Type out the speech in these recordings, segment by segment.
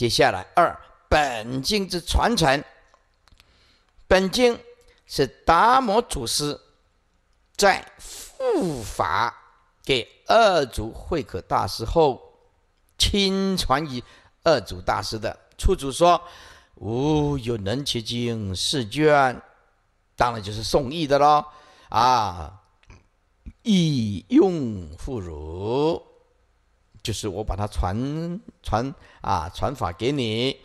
接下来，二本经之传承。本经是达摩祖师在复法给二祖慧可大师后，亲传于二祖大师的。初祖说：“吾有能其经四卷，当然就是宋译的喽。”啊，译用付如。就是我把它传传啊传法给你，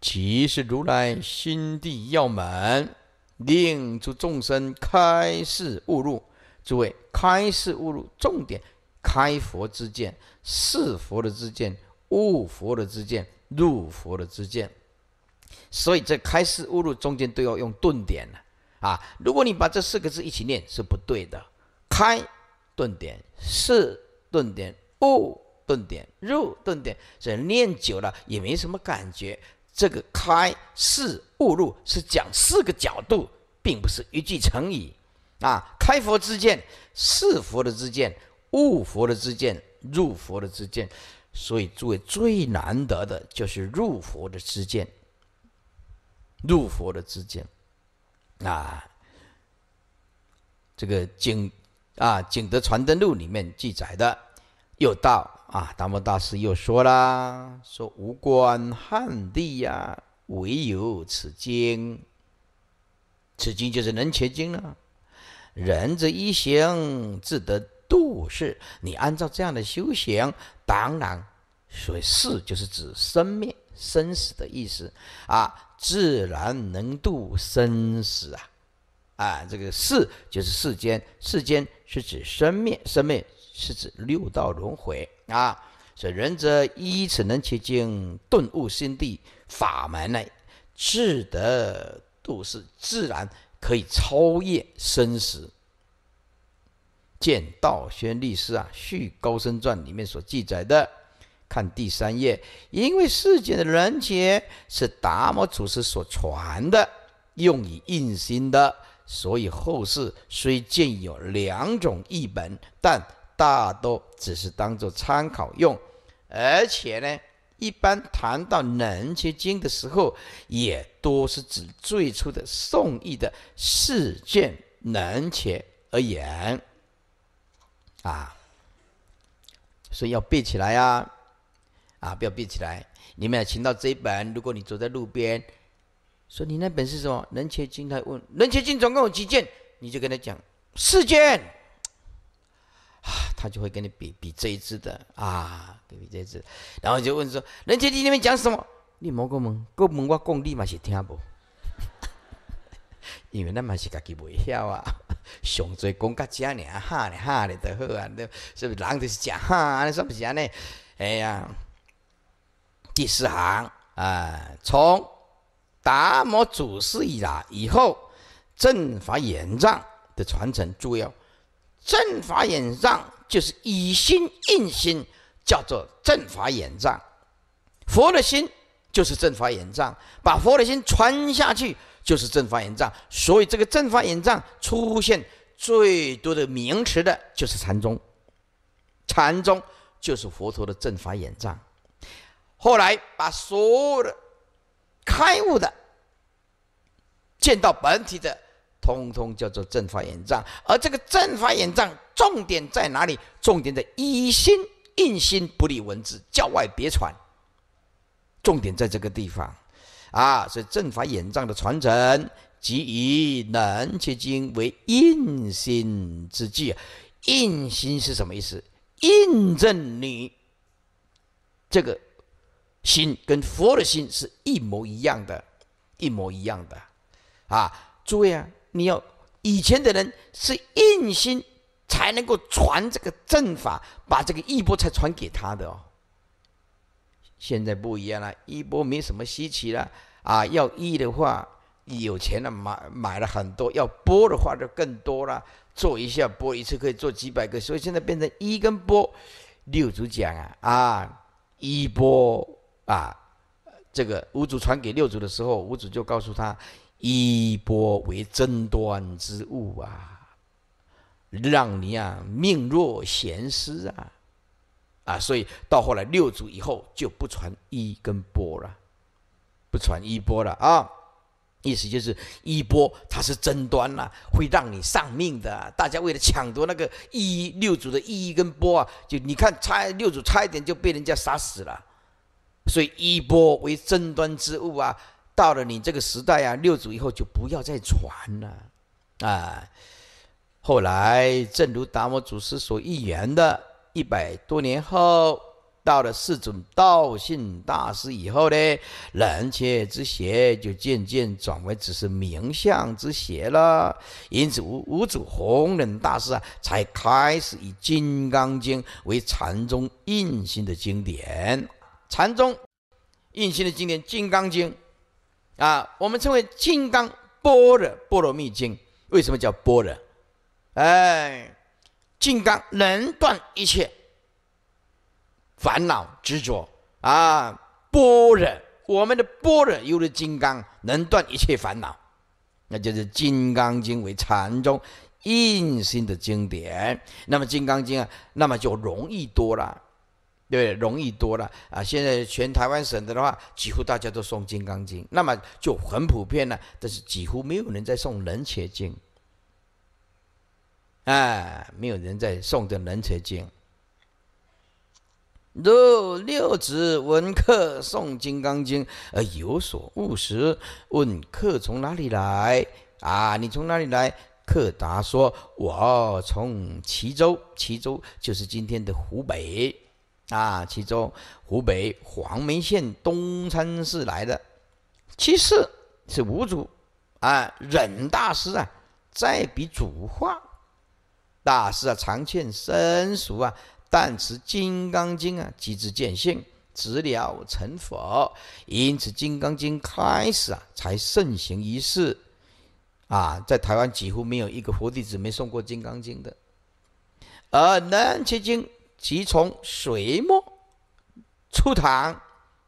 其是如来心地要门，令诸众生开示悟入。诸位，开示悟入重点，开佛之见，是佛的之见，悟佛的之见，入佛的之见。所以，这开示悟入中间都要用顿点呢啊！如果你把这四个字一起念是不对的，开顿点，是顿点。悟顿点，入顿点，所以念久了也没什么感觉。这个开是悟入，是讲四个角度，并不是一句成语。啊，开佛之见是佛的之见，悟佛的之见，入佛的之见。所以，诸位最难得的就是入佛的之见。入佛的之见，啊，这个《景》啊，《景德传灯录》里面记载的。又道啊，达摩大师又说啦，说无观汉地呀，唯有此经。此经就是《能觉经》了。人之一行自得度世。你按照这样的修行，当然，所以世就是指生灭、生死的意思啊，自然能度生死啊。啊，这个世就是世间，世间是指生灭，生命。”是指六道轮回啊，所以仁者依此能切经，顿悟心地法门内，智得度世，自然可以超越生死。见道宣律师啊，《续高僧传》里面所记载的，看第三页，因为世间的人杰是达摩祖师所传的，用以印心的，所以后世虽见有两种译本，但大多只是当做参考用，而且呢，一般谈到《能切经》的时候，也多是指最初的宋义的四卷能且而言。啊，所以要背起来啊，啊，不要背起来。你们要请到这一本，如果你走在路边，说你那本是什么《能切经》，他问《能切经》总共有几卷，你就跟他讲四卷。啊，他就会跟你比比这一支的啊，比这一支，然后就问说：“人家听你们讲什么？”你莫个问，个问我讲，你嘛是听无，因为咱嘛是家己袂晓啊，上侪讲个遮尔，哈尔哈尔就好啊，对，是不是人就是讲哈？你说不是啊呢？哎呀，第四行啊，从达摩祖师以来以后，正法延藏的传承主要。正法眼藏就是以心印心，叫做正法眼藏。佛的心就是正法眼藏，把佛的心传下去就是正法眼藏。所以这个正法眼藏出现最多的名词的就是禅宗，禅宗就是佛陀的正法眼藏。后来把所有的开悟的、见到本体的。通通叫做正法眼障。而这个正法眼障重点在哪里？重点在以心印心，不立文字，教外别传。重点在这个地方，啊，所以正法眼障的传承即以南铁经为印心之际。印心是什么意思？印证你这个心跟佛的心是一模一样的，一模一样的，啊，诸位啊。你要以前的人是用心才能够传这个正法，把这个一波才传给他的哦。现在不一样了，一波没什么稀奇了啊。要一的话，有钱了买买了很多；要播的话，就更多了。做一下播一次可以做几百个，所以现在变成一跟播。六祖讲啊啊，一波啊，这个五祖传给六祖的时候，五祖就告诉他。衣钵为争端之物啊，让你啊命若闲丝啊，啊，所以到后来六祖以后就不传衣跟钵了，不传衣钵了啊，意思就是衣钵它是争端呐，会让你丧命的。大家为了抢夺那个衣六祖的衣跟钵啊，就你看差六祖差一点就被人家杀死了，所以衣钵为争端之物啊。到了你这个时代啊，六祖以后就不要再传了啊！后来，正如达摩祖师所预言的，一百多年后，到了四种道信大师以后呢，人切之邪就渐渐转为只是名相之邪了。因此，五五祖弘忍大师啊，才开始以《金刚经》为禅宗印心的经典，禅宗印心的经典《金刚经》。啊，我们称为《金刚般若波罗蜜经》，为什么叫般若？哎，金刚能断一切烦恼执着啊！般若，我们的般若有了金刚，能断一切烦恼，那就是《金刚经》为禅宗印心的经典。那么《金刚经》啊，那么就容易多了。对，容易多了啊！现在全台湾省的的话，几乎大家都诵《金刚经》，那么就很普遍了。但是几乎没有人再诵《楞严经》，哎，没有人再诵的《楞严经》。六六子文客诵《金刚经》，而有所悟时，问客从哪里来？啊，你从哪里来？客答说：“我从衢州，衢州就是今天的湖北。”啊，其中湖北黄梅县东禅市来的，其次是五祖，啊，忍大师啊，再比祖化大师啊，常欠生熟啊，但持《金刚经》啊，即之见性，直了成佛，因此《金刚经》开始啊，才盛行于世，啊，在台湾几乎没有一个佛弟子没诵过《金刚经》的，而南齐经。即从隋末、初唐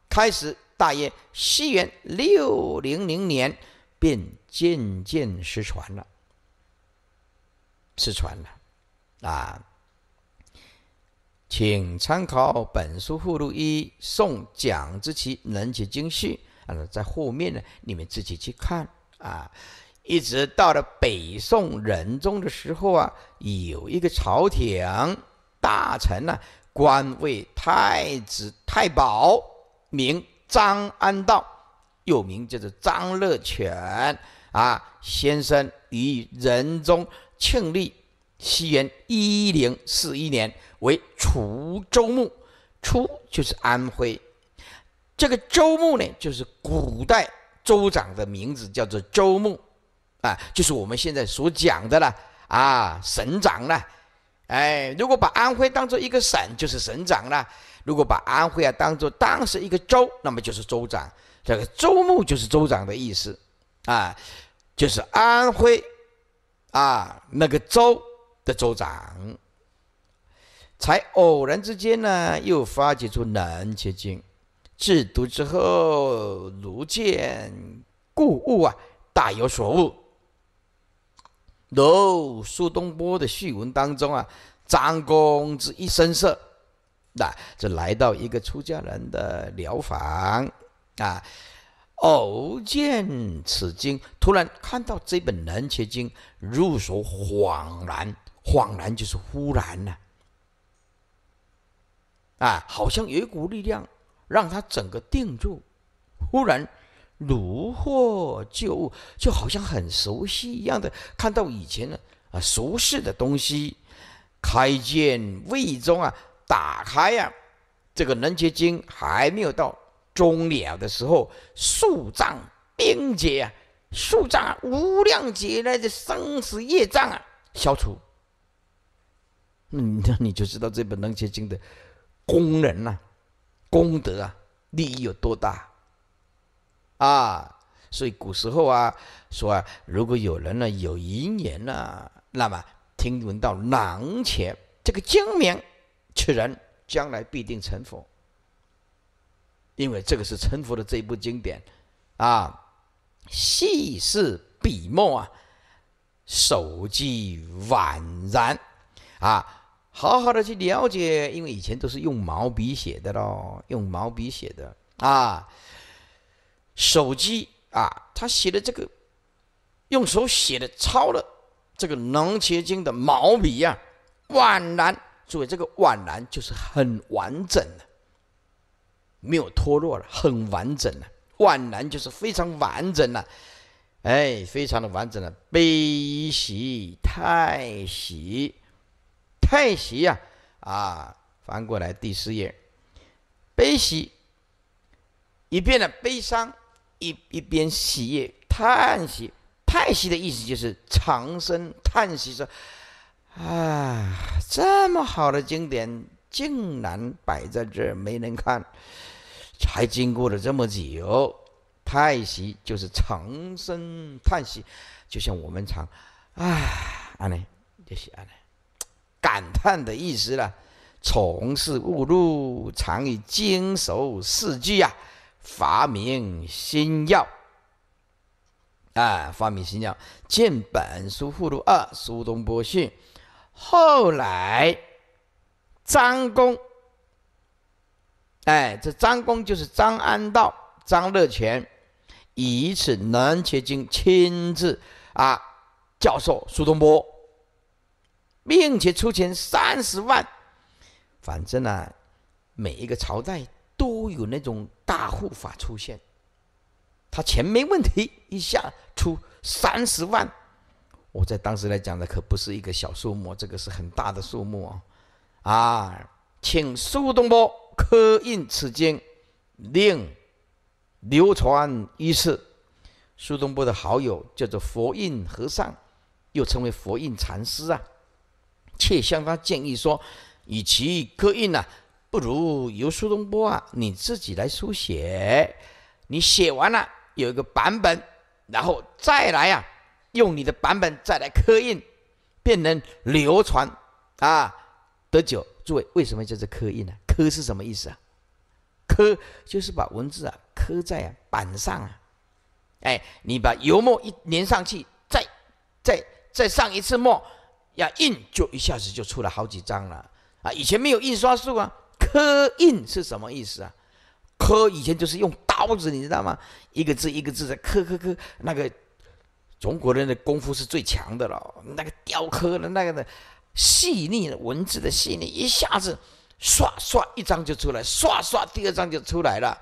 开始，大约西元六零零年，便渐渐失传了。失传了，啊，请参考本书附录一《宋蒋之奇能杰经序》啊，在后面呢，你们自己去看啊。一直到了北宋仁宗的时候啊，有一个朝廷。大臣呢，官位太子太保，名张安道，又名叫做张乐全啊。先生于仁宗庆历西元一零四一年为滁州牧，初就是安徽。这个州牧呢，就是古代州长的名字，叫做州牧，啊，就是我们现在所讲的了啊，省长了。哎，如果把安徽当做一个省，就是省长了；如果把安徽啊当做当时一个州，那么就是州长。这个州牧就是州长的意思，啊，就是安徽，啊那个州的州长，才偶然之间呢，又发掘出南切经，制毒之后，如见故物啊，大有所悟。no 苏东坡的序文》当中啊，张公之一声色，那就来到一个出家人的疗房啊，偶见此经，突然看到这本《南伽经》，入手恍然，恍然就是忽然呐，啊，好像有一股力量让他整个定住，忽然。如获旧物，就好像很熟悉一样的看到以前的啊熟识的东西。开见未中啊，打开呀，这个楞结经还没有到终了的时候，数丈冰结啊，数丈无量劫来的生死业障啊消除。那 那你就知道这本楞结经的功能啊，功德啊，利益有多大。啊，所以古时候啊，说啊，如果有人呢有遗言呢，那么听闻到囊前，这个精明此人，将来必定成佛，因为这个是成佛的这一部经典，啊，细势笔墨啊，手迹宛然啊，好好的去了解，因为以前都是用毛笔写的喽，用毛笔写的啊。手机啊，他写的这个，用手写的，抄了这个《能结经》的毛笔啊，宛然。注意这个“宛然就是很完整的，没有脱落了，很完整了，“宛然就是非常完整了，哎，非常的完整了。悲喜太喜，太喜呀！啊，翻过来第四页，悲喜，一片的悲伤。一一边喜悦，叹息，叹息的意思就是长生叹息，说：“啊，这么好的经典竟然摆在这儿没人看，才经过了这么久。”叹息就是长生叹息，就像我们常啊，阿弥，就是阿弥，感叹的意思了。”从事误路，常以经手四句呀。发明新药，啊，发明新药，《见本书附录二》，苏东坡序。后来张公，哎，这张公就是张安道、张乐全，以此《南捷经亲自啊教授苏东坡，并且出钱三十万。反正呢，每一个朝代。都有那种大护法出现，他钱没问题，一下出三十万，我在当时来讲的可不是一个小数目，这个是很大的数目啊！啊，请苏东坡刻印此经，令流传一世。苏东坡的好友叫做佛印和尚，又称为佛印禅师啊，且向他建议说，与其刻印呢。不如由苏东坡啊，你自己来书写，你写完了有一个版本，然后再来啊，用你的版本再来刻印，便能流传啊得久。诸位，为什么叫做刻印呢？刻是什么意思啊？刻就是把文字啊刻在啊板上啊，哎，你把油墨一粘上去，再再再上一次墨，要印就一下子就出了好几张了啊！以前没有印刷术啊。刻印是什么意思啊？刻以前就是用刀子，你知道吗？一个字一个字的刻刻刻。那个中国人的功夫是最强的了，那个雕刻的那个的细腻的文字的细腻，一下子刷刷一张就出来，刷刷第二张就出来了，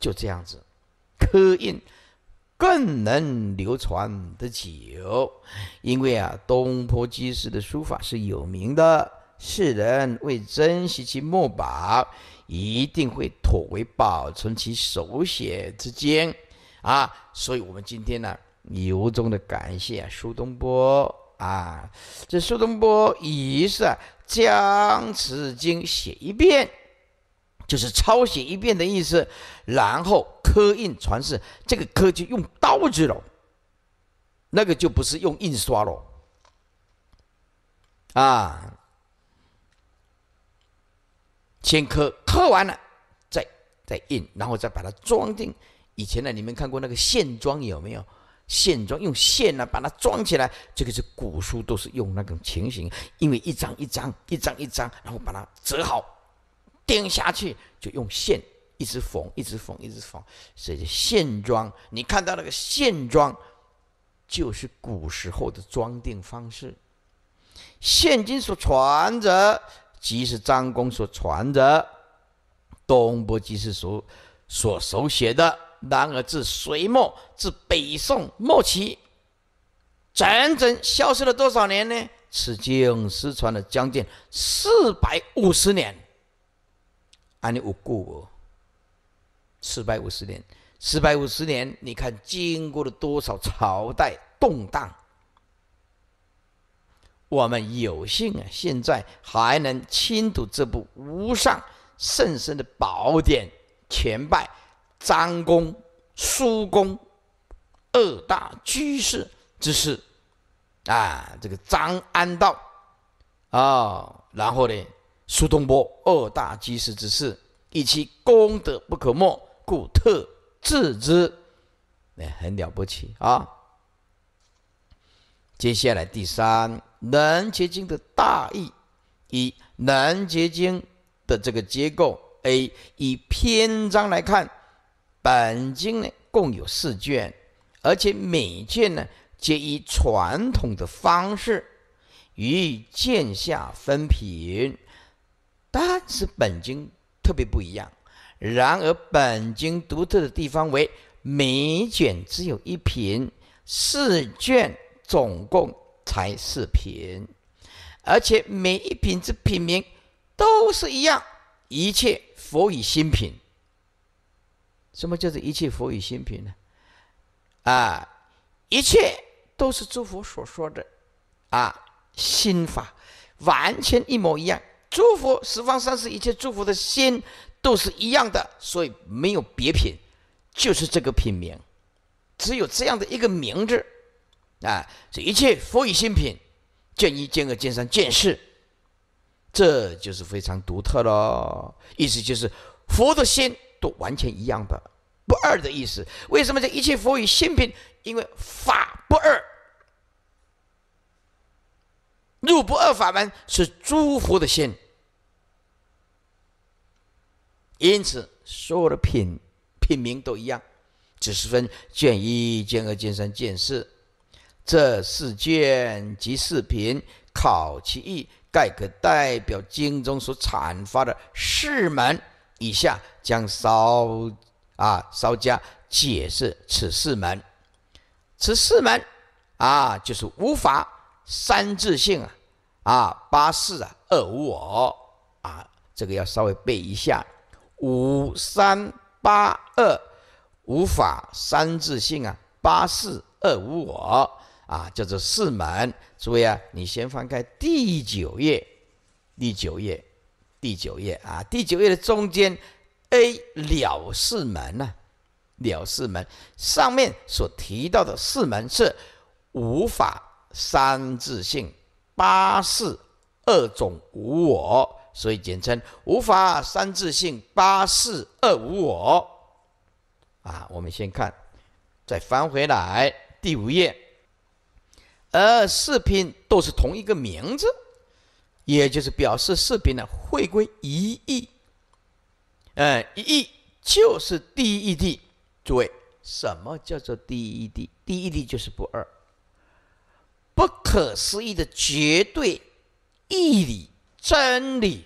就这样子。刻印更能流传得久，因为啊，东坡居士的书法是有名的。世人为珍惜其墨宝，一定会妥为保存其手写之间啊！所以我们今天呢，由衷的感谢苏东坡啊！这苏东坡于是啊、将此经写一遍，就是抄写一遍的意思，然后刻印传世。这个刻就用刀子了，那个就不是用印刷了啊！先刻刻完了，再再印，然后再把它装订。以前呢，你们看过那个线装有没有？线装用线呢把它装起来，这个是古书都是用那种情形，因为一张一张、一张一张，然后把它折好，钉下去，就用线一直缝、一直缝、一直缝，所以线装。你看到那个线装，就是古时候的装订方式。现今所传着。即是张公所传的，东坡即是所所手写的。然而，自隋末至北宋末期，整整消失了多少年呢？此经失传了将近四百五十年，安尼无故哦。四百五十年，四百五十年，你看经过了多少朝代动荡？我们有幸啊，现在还能亲睹这部无上甚深的宝典，前拜张公、苏公，二大居士之事，啊，这个张安道啊，然后呢，苏东坡二大居士之事，以其功德不可没，故特置之，哎，很了不起啊。接下来第三。能结晶的大意，一能结晶的这个结构。A 以篇章来看，本经呢共有四卷，而且每卷呢皆以传统的方式予以剑下分品。但是本经特别不一样。然而本经独特的地方为每卷只有一品，四卷总共。才是品，而且每一品之品名都是一样，一切佛与心品。什么叫做一切佛与心品呢？啊，一切都是诸佛所说的啊，心法完全一模一样。诸佛十方三世一切诸佛的心都是一样的，所以没有别品，就是这个品名，只有这样的一个名字。啊，这一切佛与心品，见一见二见三见四，这就是非常独特喽。意思就是佛的心都完全一样的，不二的意思。为什么这一切佛与心品？因为法不二，入不二法门是诸佛的心，因此所有的品品名都一样，只是分见一见二见三见四。这四卷及四品考其意，盖可代表经中所阐发的四门。以下将稍啊稍加解释此四门。此四门啊，就是五法三自性啊，啊八四啊二无我啊，这个要稍微背一下：五三八二，五法三自性啊，八四二无我。啊，叫做四门。注意啊，你先翻开第九页，第九页，第九页啊，第九页的中间 A 了四门呢，了四门上面所提到的四门是无法三自性八四二种无我，所以简称无法三自性八四二无我。啊，我们先看，再翻回来第五页。而四品都是同一个名字，也就是表示四品的回归一义。嗯，一义就是第一义地。诸位，什么叫做第一义地？第一地就是不二、不可思议的绝对义理真理，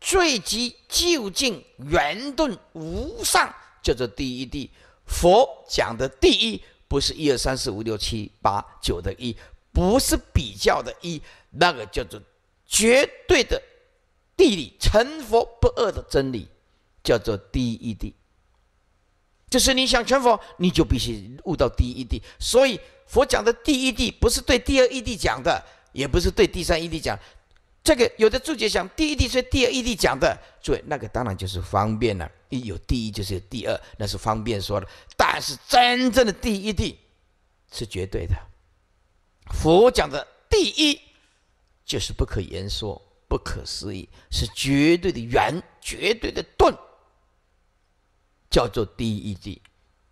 最极究竟圆顿无上，叫做第一地。佛讲的第一。不是一二三四五六七八九的一，不是比较的一，那个叫做绝对的地理成佛不二的真理，叫做第一地。就是你想成佛，你就必须悟到第一地。所以佛讲的第一地，不是对第二义地讲的，也不是对第三义地讲。这个有的注解讲第一地所以第二地讲的，注意那个当然就是方便了。一有第一，就是有第二，那是方便说的。但是真正的第一地是绝对的，佛讲的第一就是不可言说、不可思议，是绝对的圆、绝对的顿，叫做第一地，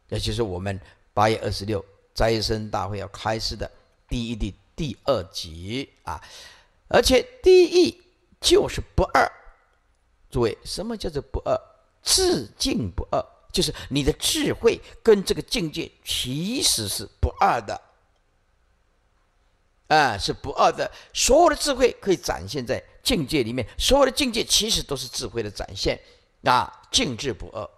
也就是我们八月二十六斋生大会要开始的第一地第二集啊。而且第一就是不二，诸位，什么叫做不二？自净不二，就是你的智慧跟这个境界其实是不二的，啊，是不二的。所有的智慧可以展现在境界里面，所有的境界其实都是智慧的展现。啊，静智不二，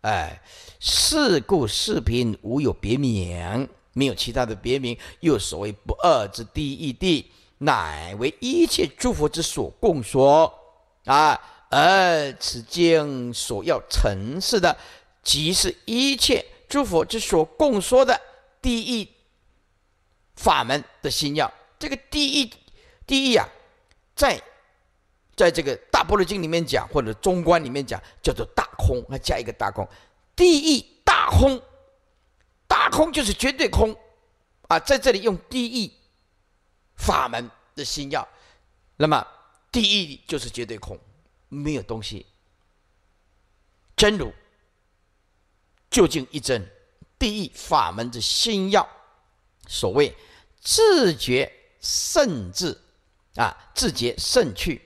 哎，是故是贫，无有别名，没有其他的别名，又所谓不二之第一地。乃为一切诸佛之所供说啊！而此经所要陈示的，即是一切诸佛之所供说的第一法门的心药，这个第一、第一啊，在在这个《大般若经》里面讲，或者中观里面讲，叫做大空，还加一个大空，第一大空，大空就是绝对空啊！在这里用第一。法门的心要。那么第一就是绝对空，没有东西。真如究竟一真，第一法门的心要，所谓自觉胜至啊，自觉胜趣。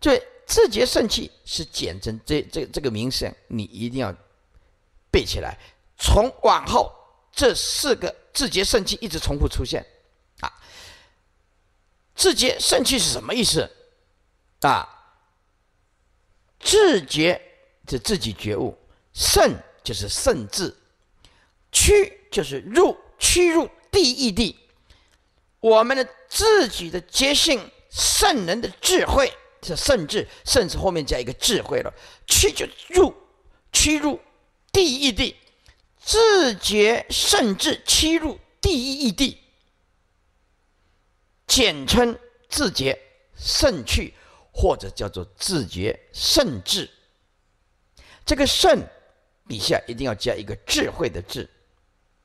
这自觉胜趣是简称，这这这个名声你一定要背起来。从往后这四个自觉胜趣一直重复出现。自觉圣气是什么意思？啊，自觉是自己觉悟，圣就是圣智，屈就是入，屈入第一地。我们的自己的觉性，圣人的智慧是圣智，圣智后面加一个智慧了。屈就入，屈入第一地，自觉圣智屈入第一地。简称自觉圣趣，或者叫做自觉圣智。这个“圣”底下一定要加一个智慧的“智”，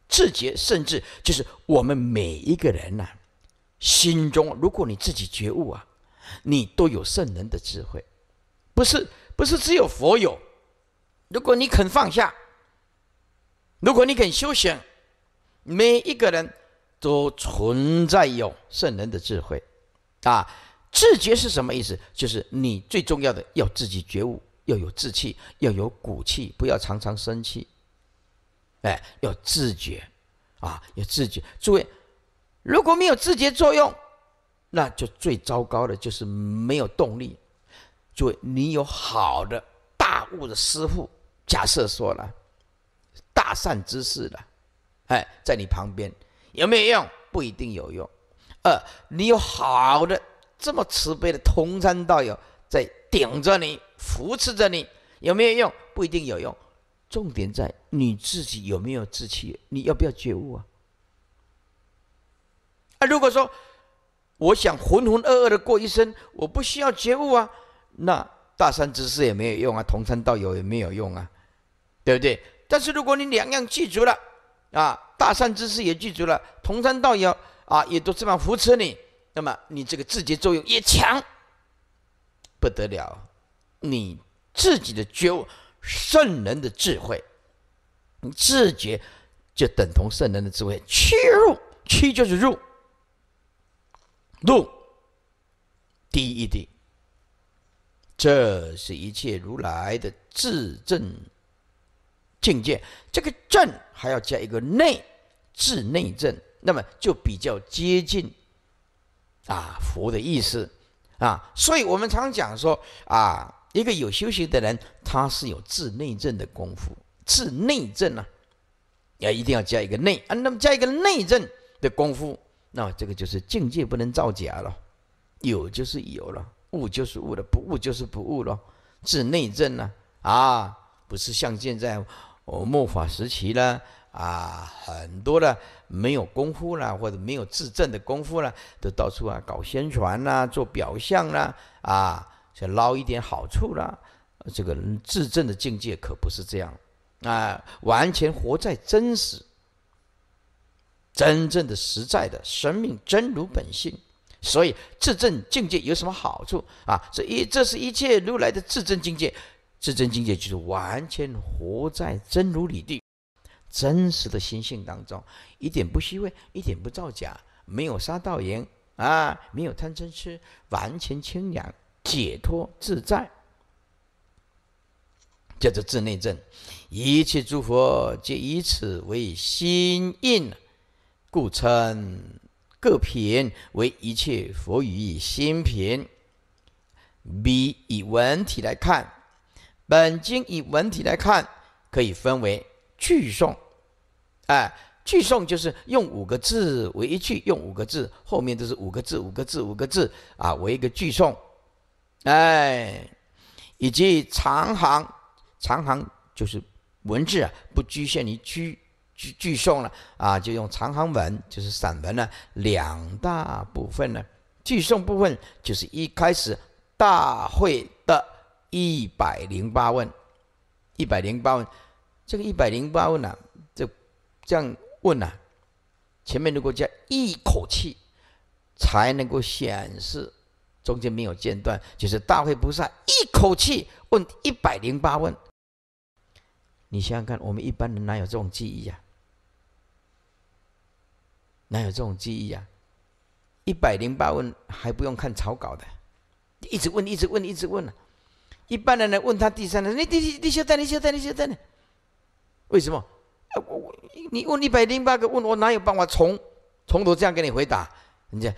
自觉圣智就是我们每一个人呐，心中如果你自己觉悟啊，你都有圣人的智慧，不是不是只有佛有。如果你肯放下，如果你肯修行，每一个人。都存在有圣人的智慧，啊，自觉是什么意思？就是你最重要的要自己觉悟，要有志气，要有骨气，不要常常生气，哎，要自觉，啊，要自觉。诸位，如果没有自觉作用，那就最糟糕的，就是没有动力。诸位，你有好的大悟的师傅，假设说了大善之事了，哎，在你旁边。有没有用？不一定有用。二，你有好的这么慈悲的同参道友在顶着你、扶持着你，有没有用？不一定有用。重点在你自己有没有志气，你要不要觉悟啊？啊，如果说我想浑浑噩噩的过一生，我不需要觉悟啊，那大善知识也没有用啊，同参道友也没有用啊，对不对？但是如果你两样记住了，啊，大善知识也具足了，同山道友啊，也都这么扶持你，那么你这个自觉作用也强不得了。你自己的觉悟，圣人的智慧，你自觉就等同圣人的智慧。屈入，屈就是入，入第一义这是一切如来的至正。境界，这个正还要加一个内，自内正，那么就比较接近，啊佛的意思，啊，所以我们常讲说，啊一个有修行的人，他是有治内正的功夫，治内正呢，要一定要加一个内啊，那么加一个内正的功夫，那这个就是境界不能造假了，有就是有了，悟就是悟了，不悟就是不悟了，治内证呢，啊不是像现在。们末法时期呢，啊，很多的没有功夫啦，或者没有自证的功夫啦，都到处啊搞宣传啦，做表象啦，啊，想捞一点好处啦。这个自证的境界可不是这样啊，完全活在真实、真正的实在的生命真如本性。所以自证境界有什么好处啊？这一这是一切如来的自证境界。至真境界就是完全活在真如理地、真实的心性当中，一点不虚伪，一点不造假，没有杀盗淫啊，没有贪嗔痴，完全清凉、解脱、自在，叫做自内证。一切诸佛皆以此为心印，故称各品为一切佛语心品。比以文体来看。本经以文体来看，可以分为句诵，哎，句诵就是用五个字为一句，用五个字，后面都是五个字，五个字，五个字啊，为一个句诵，哎，以及长行，长行就是文字啊，不局限于句句句诵了啊，就用长行文，就是散文了。两大部分呢，句诵部分就是一开始大会。一百零八问，一百零八问，这个一百零八问啊，这这样问啊，前面如果加一口气才能够显示，中间没有间断，就是大会菩萨一口气问一百零八问。你想想看，我们一般人哪有这种记忆呀？哪有这种记忆呀？一百零八问还不用看草稿的，一直问，一直问，一直问。一般人来问他第三人，你你你小呆，你小呆，你小呆呢？为什么？我我你问一百零八个，问我哪有办法从从头这样给你回答？人家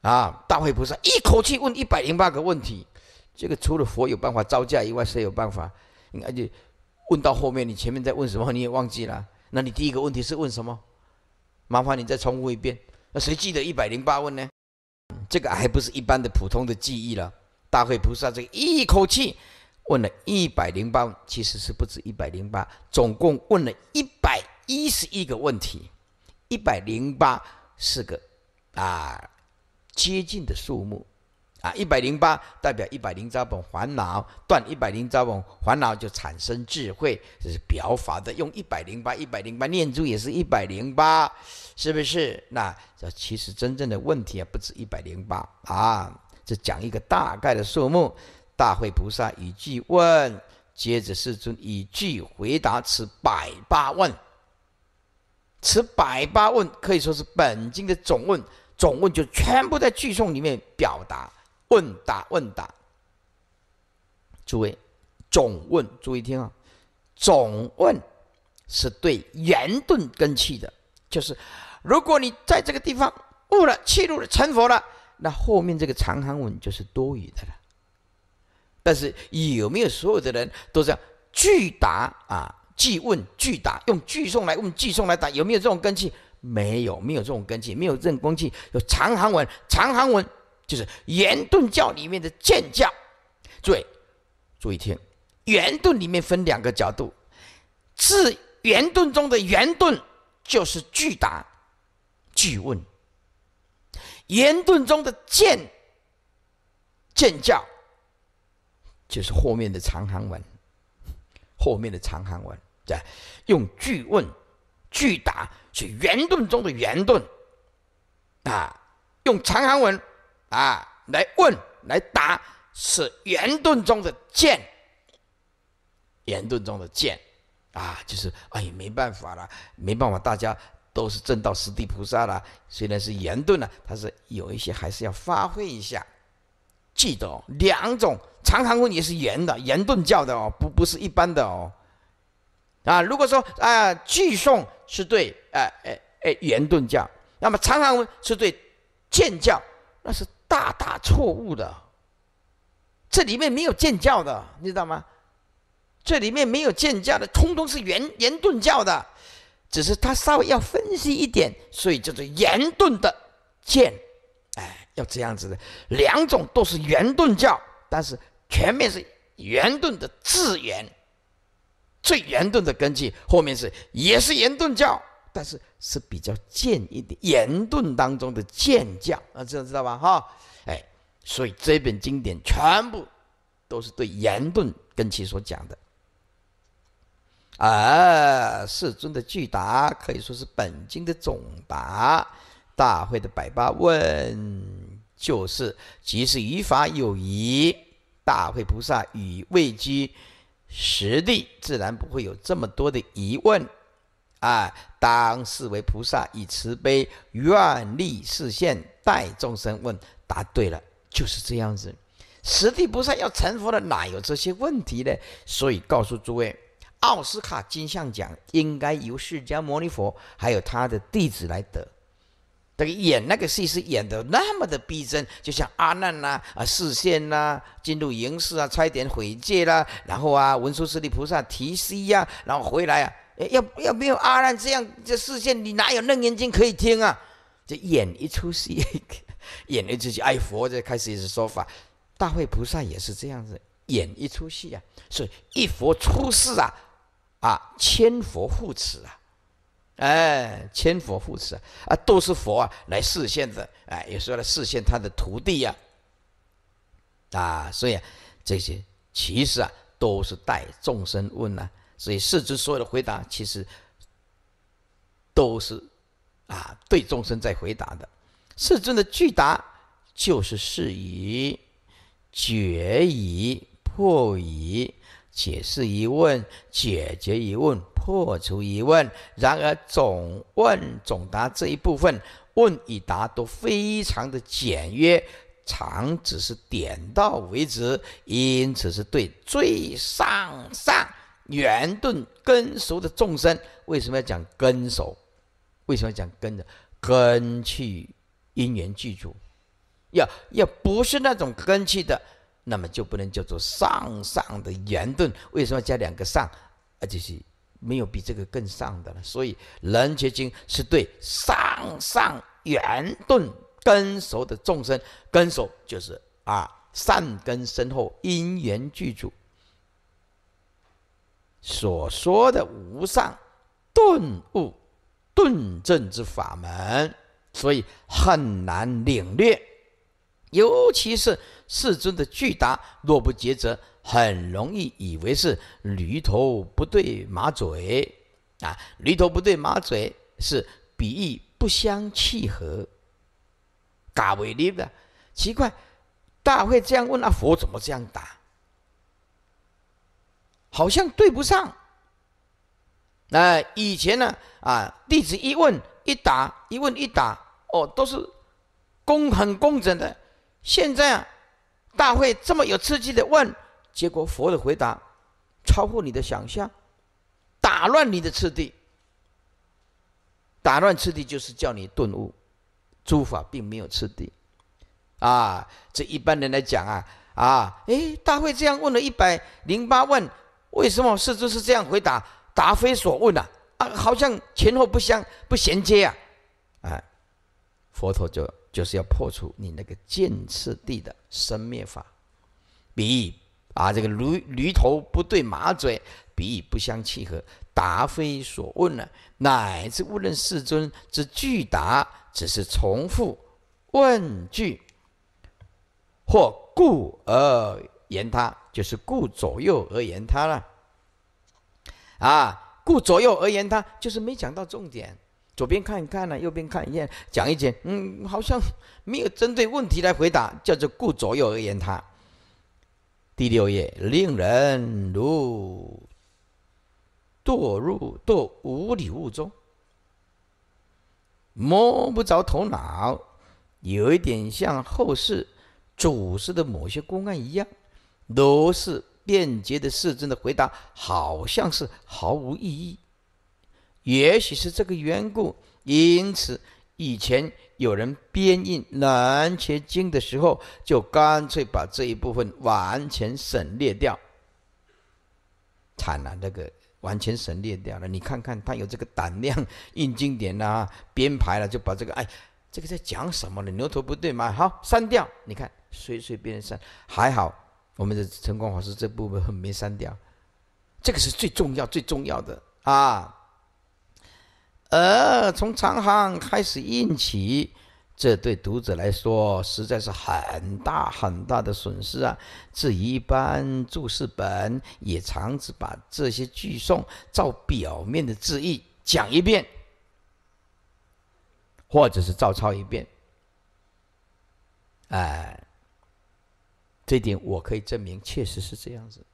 啊，大慧菩萨一口气问一百零八个问题，这个除了佛有办法招架以外，谁有办法？而且问到后面，你前面在问什么你也忘记了？那你第一个问题是问什么？麻烦你再重复一遍。那谁记得一百零八问呢？这个还不是一般的普通的记忆了。大慧菩萨这一口气问了一百零八，其实是不止一百零八，总共问了一百一十一个问题。一百零八是个啊接近的数目啊，一百零八代表一百零八种烦恼断，一百零八种烦恼就产生智慧，这是表法的。用一百零八，一百零八念珠也是一百零八，是不是？那这其实真正的问题也不止一百零八啊。这讲一个大概的数目。大会菩萨以句问，接着世尊以句回答此百八问。此百八问可以说是本经的总问，总问就全部在句诵里面表达。问答问答，诸位，总问，注意听啊，总问是对言顿根器的，就是如果你在这个地方悟了，气入了，成佛了。那后面这个长行文就是多余的了。但是有没有所有的人都这样巨答啊？巨问巨答，用巨送来问，巨送来答，有没有这种根气？没有，没有这种根气，没有这种根气。有长行文，长行文就是圆顿教里面的渐教。注意，注意听，圆顿里面分两个角度，自圆顿中的圆顿就是巨答巨问。圆顿中的见见教就是后面的长行文，后面的长行文对，用句问句答，是圆顿中的圆顿啊，用长行文啊来问来答，是圆顿中的见，圆顿中的见啊，就是哎没办法了，没办法大家。都是正道实地菩萨了，虽然是圆顿了，但是有一些还是要发挥一下。记得两种常寒问也是圆的圆顿教的哦，不不是一般的哦。啊，如果说啊，寄送是对，哎哎哎，圆顿教，那么常寒问是对见教，那是大大错误的。这里面没有见教的，你知道吗？这里面没有见教的，通通是圆圆顿教的。只是他稍微要分析一点，所以叫做圆顿的剑，哎，要这样子的。两种都是圆顿教，但是前面是圆顿的智圆，最圆钝的根基。后面是也是圆顿教，但是是比较健一点，圆顿当中的健教，啊，这样知道吧？哈，哎，所以这本经典全部都是对圆顿根基所讲的。啊！世尊的具答可以说是本经的总答，大会的百八问就是，即是于法有疑，大会菩萨与位居实地，自然不会有这么多的疑问。啊，当是为菩萨以慈悲愿力示现待众生问答，对了，就是这样子。实地菩萨要成佛了，哪有这些问题呢？所以告诉诸位。奥斯卡金像奖应该由释迦牟尼佛还有他的弟子来得。这个演那个戏是演的那么的逼真，就像阿难呐啊，视线呐进入营世啊，差一点毁戒啦，然后啊文殊师利菩萨提西呀，然后回来啊，要要没有阿难这样这视线，你哪有楞严经可以听啊？这演一出戏，演一出戏，哎佛就开始一直说法，大慧菩萨也是这样子演一出戏啊，所以一佛出世啊。啊，千佛护持啊，哎，千佛护持啊，啊，都是佛啊来示现的，哎，也候来示现他的徒弟呀，啊，所以啊、这些其实啊都是代众生问啊，所以世尊所有的回答其实都是啊对众生在回答的，世尊的具答就是释疑、觉疑、破疑。解释疑问、解决疑问、破除疑问。然而，总问总答这一部分，问与答都非常的简约，常只是点到为止。因此，是对最上上圆顿根熟的众生，为什么要讲根熟？为什么要讲根的根去因缘具足，要要不是那种根气的。那么就不能叫做上上的圆顿。为什么加两个上？而且是没有比这个更上的了。所以楞觉经是对上上圆顿根熟的众生，根熟就是啊善根深厚，因缘具足所说的无上顿悟顿证之法门，所以很难领略。尤其是世尊的巨大，若不觉者，很容易以为是驴头不对马嘴啊！驴头不对马嘴是比喻不相契合，嘎违力的奇怪。大会这样问那佛，怎么这样答？好像对不上。那以前呢？啊，弟子一问一答，一问一答，哦，都是工很工整的。现在啊，大会这么有刺激的问，结果佛的回答超乎你的想象，打乱你的次第，打乱次第就是叫你顿悟，诸法并没有次第，啊，这一般人来讲啊，啊，哎，大会这样问了一百零八问，为什么世尊是这样回答？答非所问啊啊，好像前后不相不衔接啊，哎，佛陀就。就是要破除你那个见次第的生灭法，比啊这个驴驴头不对马嘴，比不相契合，答非所问呢，乃至无论世尊之具答，只是重复问句，或故而言他，就是故左右而言他了，啊，故左右而言他，就是没讲到重点。左边看一看呢，右边看一眼，讲一讲，嗯，好像没有针对问题来回答，叫做顾左右而言他。第六页，令人如堕入堕无底物中，摸不着头脑，有一点像后世祖师的某些公案一样，都是便捷的事真的回答，好像是毫无意义。也许是这个缘故，因此以前有人编印《南天经》的时候，就干脆把这一部分完全省略掉。惨了，那个完全省略掉了。你看看他有这个胆量印经典啊，编排了就把这个哎，这个在讲什么呢？牛头不对马，好删掉。你看随随便删，还好我们的陈光法师这部分没删掉，这个是最重要最重要的啊。而从长行开始印起，这对读者来说实在是很大很大的损失啊！至于一般注释本，也常只把这些句诵照表面的字意讲一遍，或者是照抄一遍。哎，这点我可以证明确实是这样子。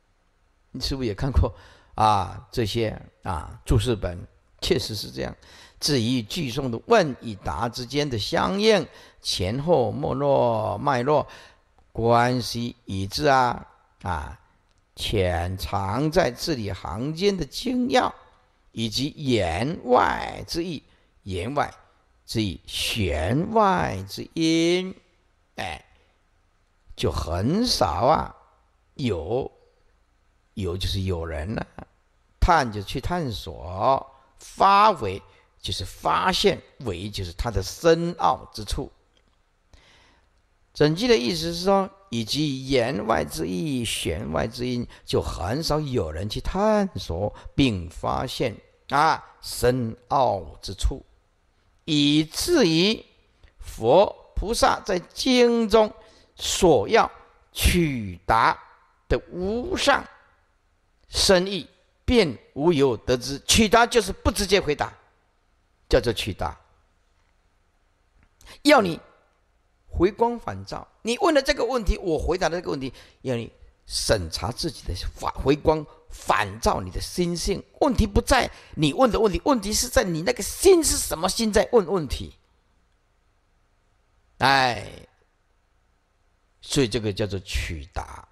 你是不是也看过啊？这些啊注释本。确实是这样。至于句诵的问与答之间的相应、前后脉络、脉络关系一致啊啊，潜藏在字里行间的精要，以及言外之意、言外之意、弦外之音，哎，就很少啊。有有就是有人了，探就去探索。发为就是发现，为就是它的深奥之处。整句的意思是说，以及言外之意、弦外之音，就很少有人去探索并发现啊深奥之处，以至于佛菩萨在经中所要取达的无上深意。便无由得知，取答就是不直接回答，叫做取答。要你回光返照，你问的这个问题，我回答的这个问题，要你审查自己的反回光返照，你的心性。问题不在你问的问题，问题是在你那个心是什么心在问问题。哎，所以这个叫做取答，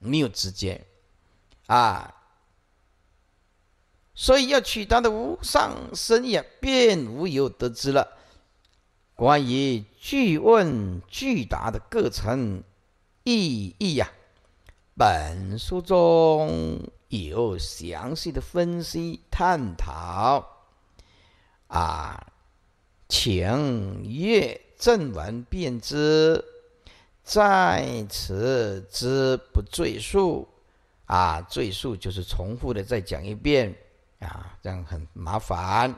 没有直接啊。所以要取得的无上深也，便无由得知了。关于具问具答的各层意义呀，本书中有详细的分析探讨。啊，请阅正文便知，在此之不赘述。啊，赘述就是重复的再讲一遍。啊，这样很麻烦。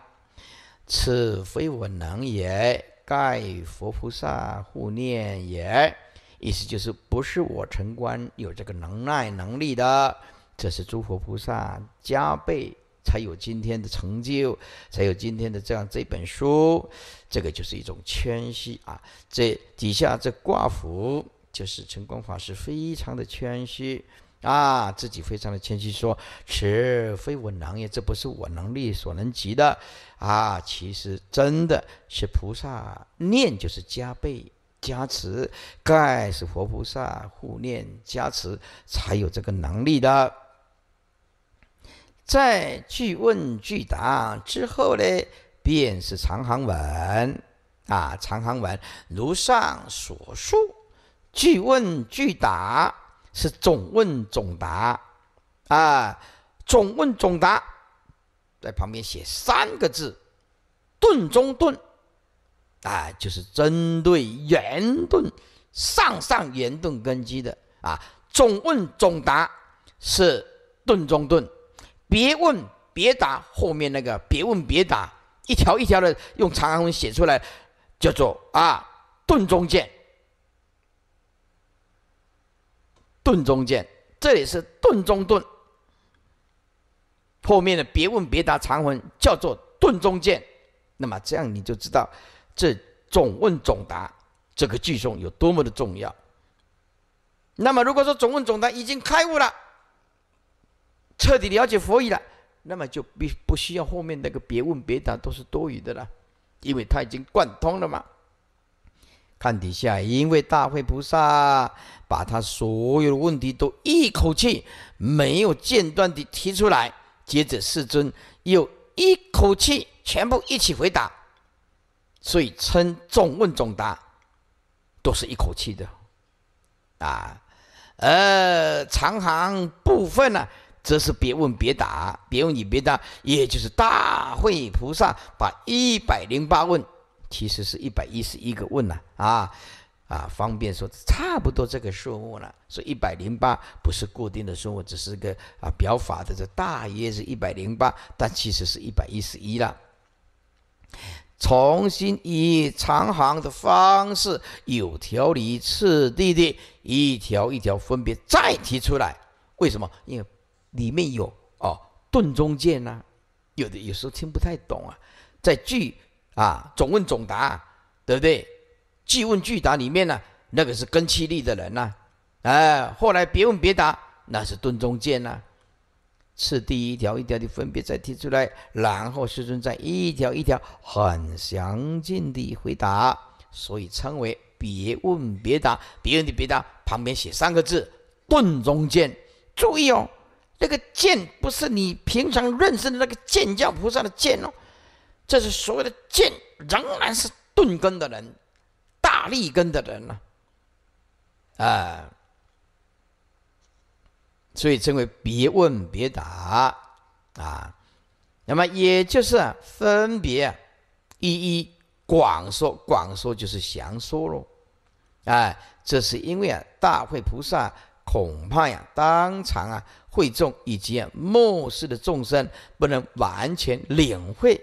此非我能也，盖佛菩萨护念也。意思就是不是我陈观有这个能耐、能力的，这是诸佛菩萨加倍才有今天的成就，才有今天的这样这本书。这个就是一种谦虚啊。这底下这挂幅就是成光法师非常的谦虚。啊，自己非常的谦虚说：“此非我能力，这不是我能力所能及的。”啊，其实真的是菩萨念就是加倍加持，盖是佛菩萨护念加持才有这个能力的。在具问具答之后呢，便是长行文啊，长行文如上所述，具问具答。是总问总答，啊，总问总答，在旁边写三个字，顿中顿啊，就是针对圆顿上上圆顿根基的啊，总问总答是顿中顿，别问别答后面那个别问别答，一条一条的用长安文写出来，叫做啊顿中见。顿中见，这里是顿中顿。后面的别问别答长文叫做顿中见，那么这样你就知道，这总问总答这个句中有多么的重要。那么如果说总问总答已经开悟了，彻底了解佛意了，那么就不不需要后面那个别问别答都是多余的了，因为他已经贯通了嘛。看底下，因为大慧菩萨把他所有问题都一口气没有间断地提出来，接着世尊又一口气全部一起回答，所以称“众问总答”都是一口气的啊。而长行部分呢，则是别问别答，别问你别答，也就是大会菩萨把一百零八问。其实是一百一十一个问了，啊啊，方便说差不多这个数目了，以一百零八不是固定的数目，只是个啊表法的，这大约是一百零八，但其实是一百一十一了。重新以长行的方式，有条理、次第的，一条一条分别再提出来。为什么？因为里面有哦顿中见呐，有的有时候听不太懂啊，在句。啊，总问总答，对不对？既问句答里面呢，那个是根气力的人呐。哎，后来别问别答，那是顿中渐呐。是第一条一条的分别再提出来，然后师尊再一条一条很详尽的回答，所以称为别问别答。别问的别答旁边写三个字：顿中见”。注意哦，那个见”不是你平常认识的那个见教菩萨的见”哦。这是所谓的“见，仍然是钝根的人，大力根的人呢？啊，所以称为“别问别答”啊。那么，也就是分别一一广说，广说就是详说喽。哎，这是因为啊，大会菩萨恐怕呀，当场啊，会众以及啊，末世的众生不能完全领会。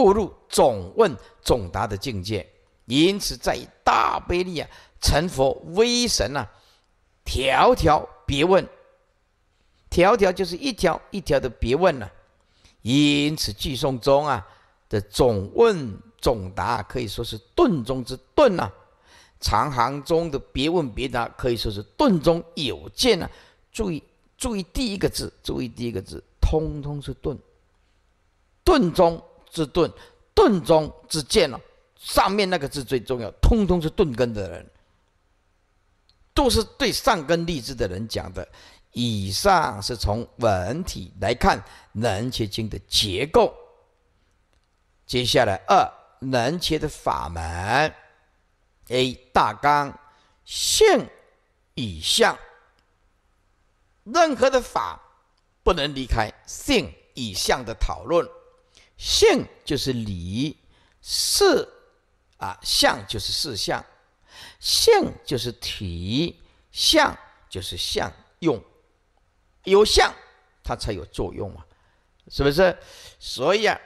步入总问总答的境界，因此在大悲力啊成佛威神啊，条条别问，条条就是一条一条的别问了。因此寄诵中啊的总问总答可以说是顿中之顿啊，长行中的别问别答可以说是顿中有剑啊。注意注意第一个字，注意第一个字，通通是顿，顿中。之盾，盾中之剑了。上面那个字最重要，通通是盾根的人，都是对上根立志的人讲的。以上是从文体来看《能切经》的结构。接下来二《能切的法门，A 大纲性以相，任何的法不能离开性以相的讨论。性就是理，事啊，相就是事相，性就是体，相就是相用，有相它才有作用啊，是不是？所以啊，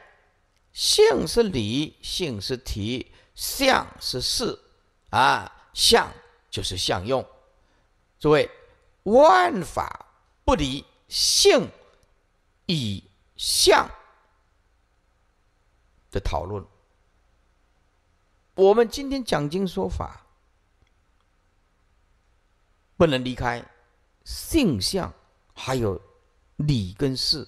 性是理，性是体，相是事啊，相就是相用。诸位，万法不离性以相。的讨论，我们今天讲经说法，不能离开性相，还有理跟事，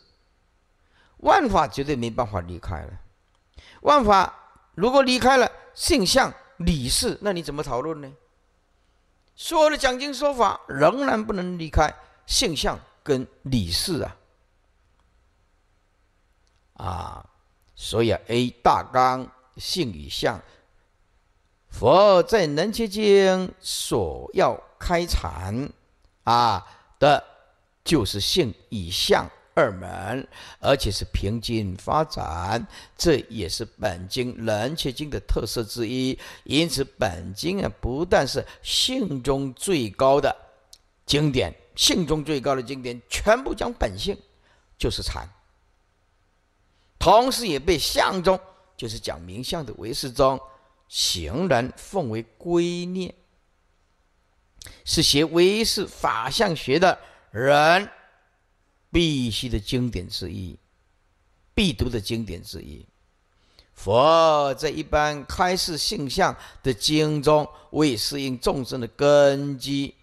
万法绝对没办法离开了。万法如果离开了性相、理事，那你怎么讨论呢？所有的讲经说法仍然不能离开性相跟理事啊，啊。所以啊，A 大纲性与相，佛在《南伽经》所要开阐，啊的，就是性与相二门，而且是平静发展，这也是本经《楞伽经》的特色之一。因此，本经啊，不但是性中最高的经典，性中最高的经典，全部讲本性，就是禅。同时也被相中，就是讲名相的唯识中，行人奉为圭臬，是学唯识法相学的人必须的经典之一，必读的经典之一。佛在一般开示性相的经中，为适应众生的根基，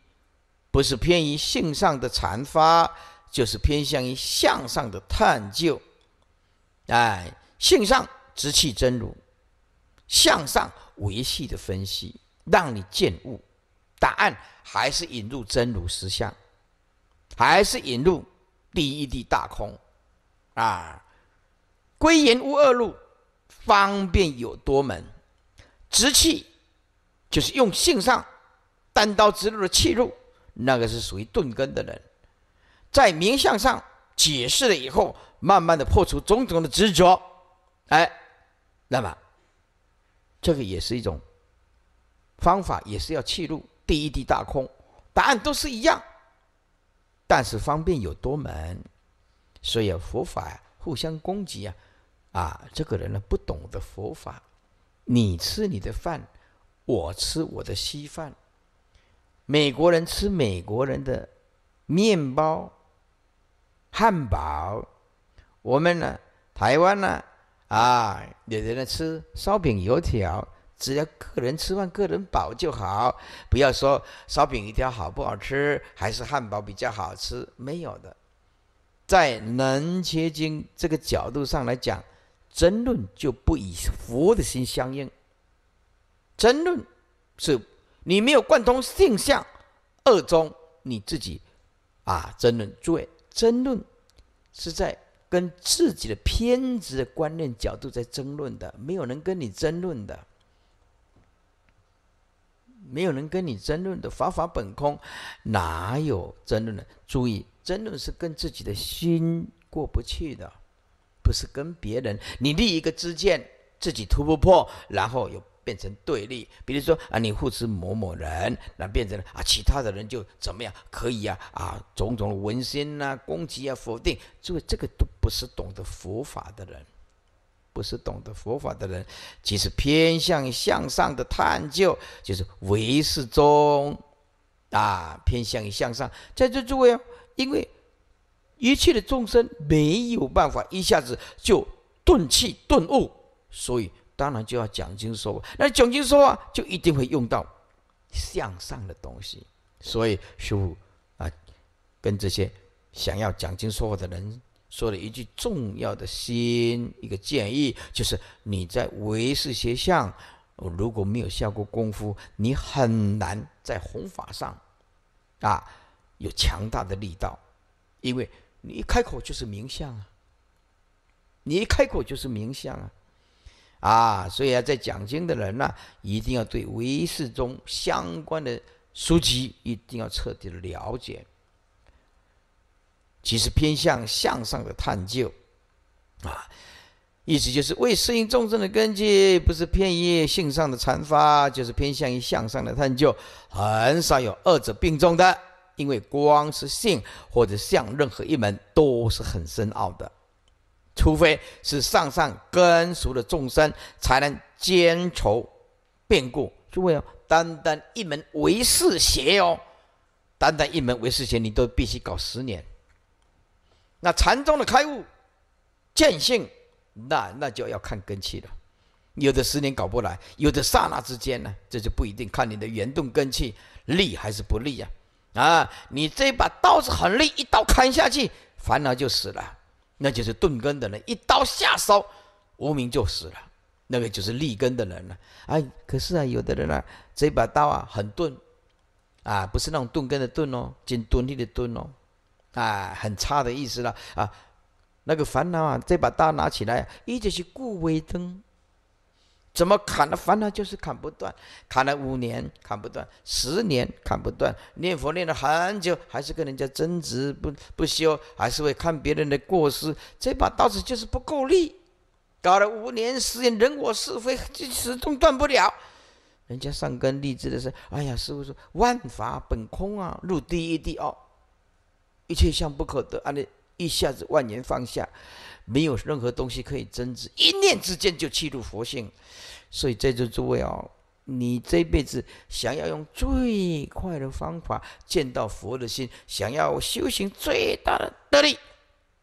不是偏于性上的阐发，就是偏向于相上的探究。哎，性上直气真如，向上维系的分析，让你见悟。答案还是引入真如实相，还是引入第一地大空。啊，归言无二路，方便有多门。直气就是用性上单刀直入的气入，那个是属于钝根的人，在名相上解释了以后。慢慢的破除种种的执着，哎，那么，这个也是一种方法，也是要切入第一滴大空，答案都是一样，但是方便有多门，所以佛法互相攻击啊，啊，这个人呢不懂得佛法，你吃你的饭，我吃我的稀饭，美国人吃美国人的面包、汉堡。我们呢，台湾呢，啊，有的人吃烧饼油条，只要个人吃饭，个人饱就好，不要说烧饼油条好不好吃，还是汉堡比较好吃，没有的。在能切经这个角度上来讲，争论就不以佛的心相应。争论，是你没有贯通性相二中，你自己，啊，争论，诸位，争论，是在。跟自己的偏执的观念角度在争论的，没有人跟你争论的，没有人跟你争论的。法法本空，哪有争论的？注意，争论是跟自己的心过不去的，不是跟别人。你立一个支见，自己突破，然后有。变成对立，比如说啊，你扶持某某人，那变成了啊，其他的人就怎么样？可以啊，啊，种种文心呐，攻击啊，否定，诸位，这个都不是懂得佛法的人，不是懂得佛法的人，其实偏向向上的探究就是唯识中啊，偏向于向上。在这诸位啊，因为一切的众生没有办法一下子就顿气顿悟，所以。当然就要讲经说法，那讲经说法就一定会用到向上的东西。所以师傅啊，跟这些想要讲经说法的人说了一句重要的心，一个建议，就是你在为识学相，如果没有下过功夫，你很难在弘法上啊有强大的力道，因为你一开口就是名相啊，你一开口就是名相啊。啊，所以啊，在讲经的人呢，一定要对唯识中相关的书籍一定要彻底的了解。其实偏向向上的探究，啊，意思就是为适应众生的根基，不是偏于性上的阐发，就是偏向于向上的探究，很少有二者并重的，因为光是性或者向任何一门都是很深奥的。除非是上上根熟的众生，才能兼筹变故。诸位哦，单单一门唯识学哦，单单一门唯识学，你都必须搞十年。那禅宗的开悟、见性，那那就要看根器了。有的十年搞不来，有的刹那之间呢，这就不一定。看你的原动根器利还是不利呀？啊，你这把刀子很利，一刀砍下去，烦恼就死了。那就是钝根的人，一刀下手，无名就死了。那个就是利根的人了。哎，可是啊，有的人啊，这把刀啊很钝，啊，不是那种钝根的钝哦，尖钝利的钝哦，啊，很差的意思了啊。那个烦恼啊，这把刀拿起来，一直是故为钝。怎么砍的烦恼就是砍不断？砍了五年砍不断，十年砍不断。念佛念了很久，还是跟人家争执不不休，还是会看别人的过失。这把刀子就是不够利，搞了五年十年人我是非，就始终断不了。人家上根立志的是，哎呀，师傅说万法本空啊，入第一第二，一切相不可得，啊，你一下子万年放下。没有任何东西可以增执，一念之间就契入佛性。所以，在座诸位哦，你这辈子想要用最快的方法见到佛的心，想要修行最大的得力，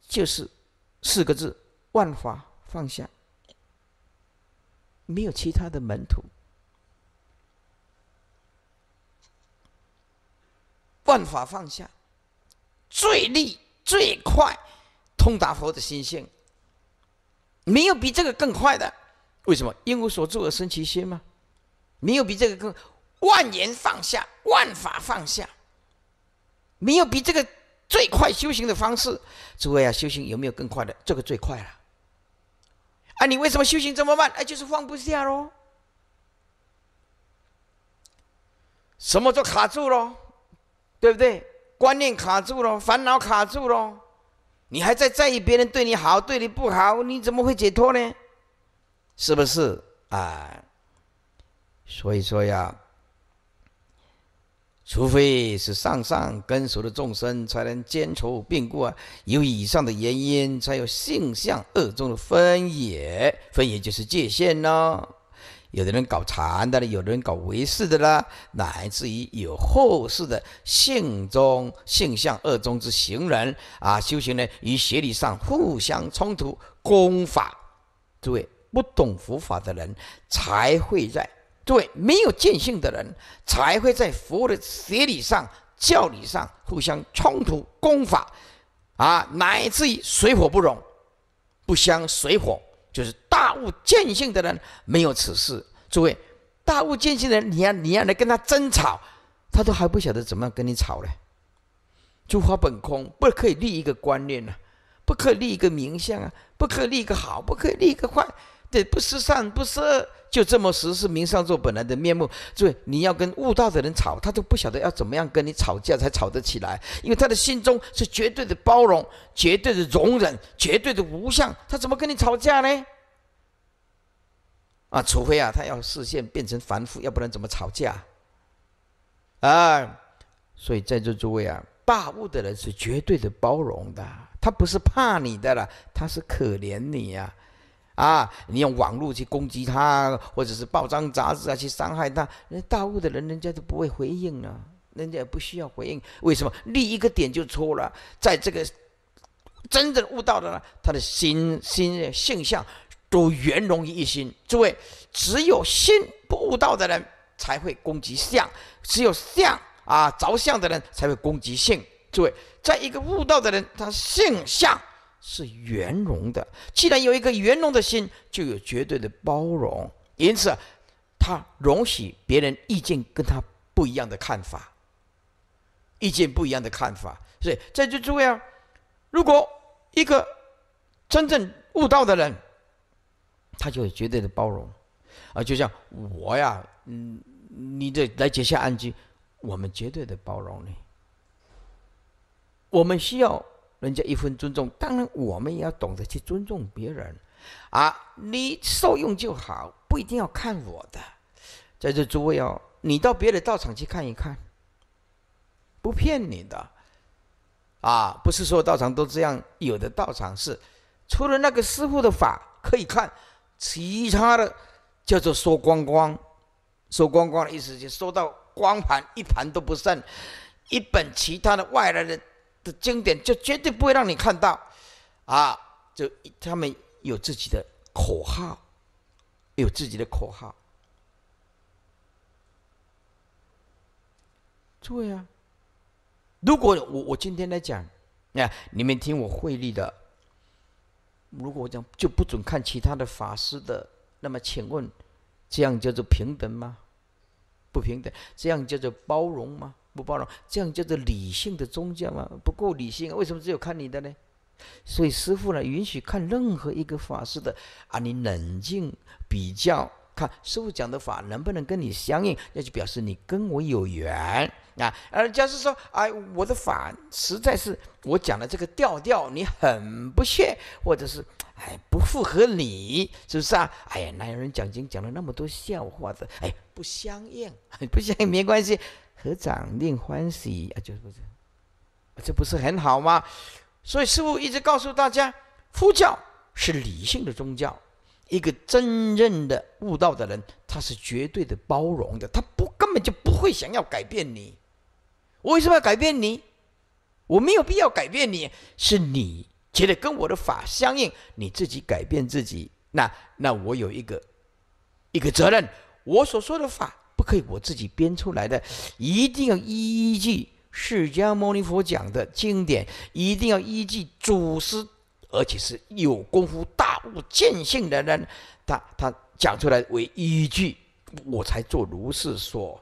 就是四个字：万法放下。没有其他的门徒，万法放下，最利最快。通达佛的心性，没有比这个更快的。为什么？因无所住而生其心吗？没有比这个更万言放下，万法放下。没有比这个最快修行的方式。诸位啊，修行有没有更快的？这个最快了。啊，你为什么修行这么慢？哎，就是放不下喽。什么都卡住喽？对不对？观念卡住喽，烦恼卡住喽。你还在在意别人对你好，对你不好，你怎么会解脱呢？是不是啊？所以说呀，除非是上上根熟的众生，才能兼筹并故啊。有以上的原因，才有性相恶中的分野，分野就是界限呢。有的人搞禅的了，有的人搞唯识的啦，乃至于有后世的性中性相二中之行人啊，修行人与学理上互相冲突，功法，诸位不懂佛法的人才会在，诸位没有见性的人才会在佛的学理上、教理上互相冲突，功法，啊，乃至于水火不容，不相水火。就是大悟见性的人没有此事。诸位，大悟见性的人，你要你要来跟他争吵，他都还不晓得怎么样跟你吵呢。诸法本空，不可以立一个观念呢，不可以立一个名相啊，不可以立一个好，不可以立一个坏，对，不是善，不是。就这么实是明上座本来的面目，就你要跟悟道的人吵，他都不晓得要怎么样跟你吵架才吵得起来，因为他的心中是绝对的包容、绝对的容忍、绝对的无相，他怎么跟你吵架呢？啊，除非啊，他要视线变成凡夫，要不然怎么吵架？啊，所以在座诸位啊，大悟的人是绝对的包容的，他不是怕你的了，他是可怜你呀。啊，你用网络去攻击他，或者是报章杂志啊，去伤害他，那大悟的人，人家都不会回应了，人家也不需要回应。为什么？立一个点就错了。在这个真正悟道的呢，他的心心性相都圆融于一心。诸位，只有心不悟道的人才会攻击相，只有相啊着相的人才会攻击性。诸位，在一个悟道的人，他性相。是圆融的，既然有一颗圆融的心，就有绝对的包容，因此他容许别人意见跟他不一样的看法，意见不一样的看法。所以在这位啊，如果一个真正悟道的人，他就有绝对的包容，啊，就像我呀，嗯，你这来解下暗机，我们绝对的包容你，我们需要。人家一分尊重，当然我们也要懂得去尊重别人，啊，你受用就好，不一定要看我的。在这诸位哦，你到别的道场去看一看，不骗你的，啊，不是说道场都这样，有的道场是，除了那个师傅的法可以看，其他的叫做说光光，说光光的意思是说到光盘一盘都不剩，一本其他的外来的。的经典就绝对不会让你看到，啊，就他们有自己的口号，有自己的口号。对呀，如果我我今天来讲，啊，你们听我汇率的。如果我讲就不准看其他的法师的，那么请问，这样叫做平等吗？不平等。这样叫做包容吗？不包容，这样叫做理性的宗教吗？不够理性啊！为什么只有看你的呢？所以师傅呢，允许看任何一个法师的啊，你冷静比较，看师傅讲的法能不能跟你相应，那就表示你跟我有缘啊。而假是说，哎，我的法实在是我讲的这个调调，你很不屑，或者是哎不符合你，是不是啊？哎呀，哪有人讲经讲了那么多笑话的？哎，不相应，不相应没关系。合掌令欢喜啊，就是不是？这不是很好吗？所以师父一直告诉大家，佛教是理性的宗教。一个真正的悟道的人，他是绝对的包容的，他不根本就不会想要改变你。我为什么要改变你？我没有必要改变你。是你觉得跟我的法相应，你自己改变自己。那那我有一个一个责任，我所说的法不可以，我自己编出来的，一定要依据释迦牟尼佛讲的经典，一定要依据祖师，而且是有功夫大悟见性的人，他他讲出来为依据，我才做如是说。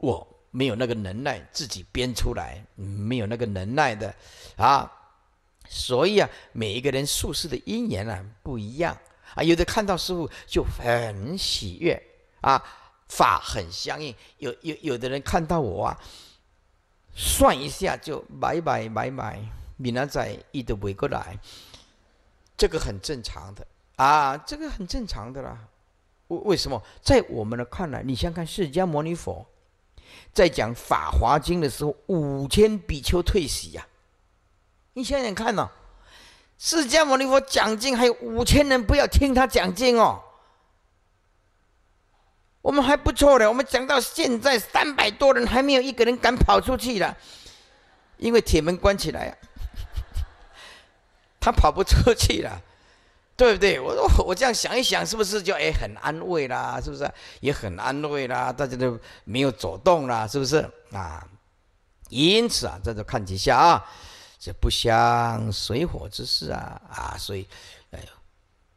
我没有那个能耐自己编出来，没有那个能耐的啊，所以啊，每一个人术士的因缘呢不一样啊，有的看到师傅就很喜悦啊。法很相应，有有有的人看到我啊，算一下就买买买买，闽南仔一都围过来，这个很正常的啊，这个很正常的啦。为为什么？在我们的看来，你先看释迦牟尼佛在讲《法华经》的时候，五千比丘退席呀。你想想看哦？释迦牟尼佛讲经，还有五千人不要听他讲经哦。我们还不错呢。我们讲到现在三百多人还没有一个人敢跑出去了，因为铁门关起来啊，他跑不出去了，对不对？我我我这样想一想，是不是就哎很安慰啦？是不是也很安慰啦？大家都没有走动啦，是不是啊？因此啊，在这看几下啊，这不相水火之事啊啊，所以哎，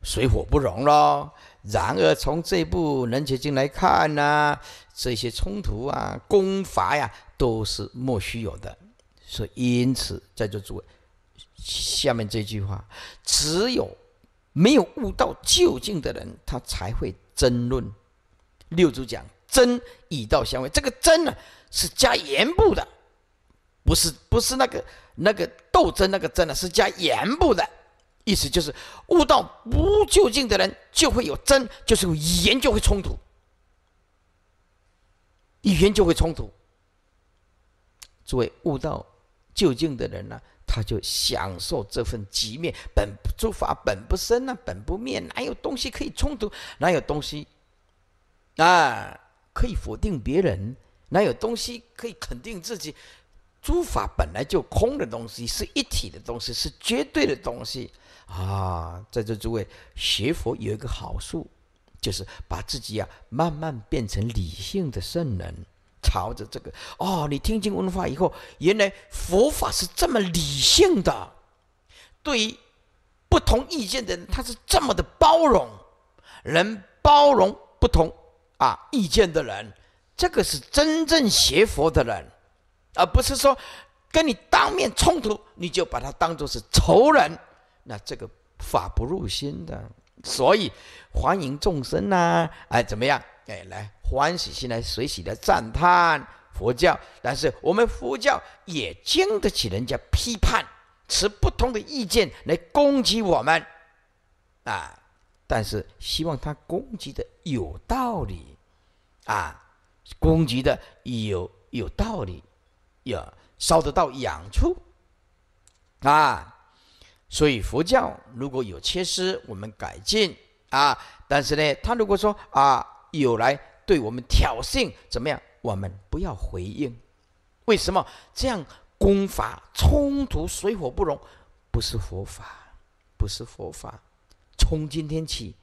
水火不容喽。然而从这部《楞严经》来看呢，这些冲突啊、攻伐呀，都是莫须有的。所以，因此在座诸位，下面这句话，只有没有悟到究竟的人，他才会争论。六祖讲：“争以道相为，这个争呢，是加言部的，不是不是那个那个斗争那个争呢，是加言部的。意思就是，悟道不究竟的人就会有争，就是语言就会冲突，语言就会冲突。作为悟道究竟的人呢，他就享受这份寂灭，本诸法本不生啊，本不灭，哪有东西可以冲突？哪有东西啊可以否定别人？哪有东西可以肯定自己？诸法本来就空的东西，是一体的东西，是绝对的东西。啊，在这诸位学佛有一个好处，就是把自己啊慢慢变成理性的圣人，朝着这个哦，你听经闻法以后，原来佛法是这么理性的，对于不同意见的人他是这么的包容，能包容不同啊意见的人，这个是真正学佛的人，而不是说跟你当面冲突，你就把他当做是仇人。那这个法不入心的，所以欢迎众生呐，哎，怎么样？哎，来欢喜心来随喜来赞叹佛教。但是我们佛教也经得起人家批判，持不同的意见来攻击我们啊。但是希望他攻击的有道理啊，攻击的有有道理，要烧得到痒处啊。所以佛教如果有缺失，我们改进啊。但是呢，他如果说啊有来对我们挑衅，怎么样？我们不要回应。为什么这样功法冲突、水火不容？不是佛法，不是佛法。从今天起，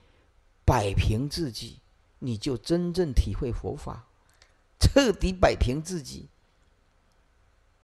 摆平自己，你就真正体会佛法，彻底摆平自己。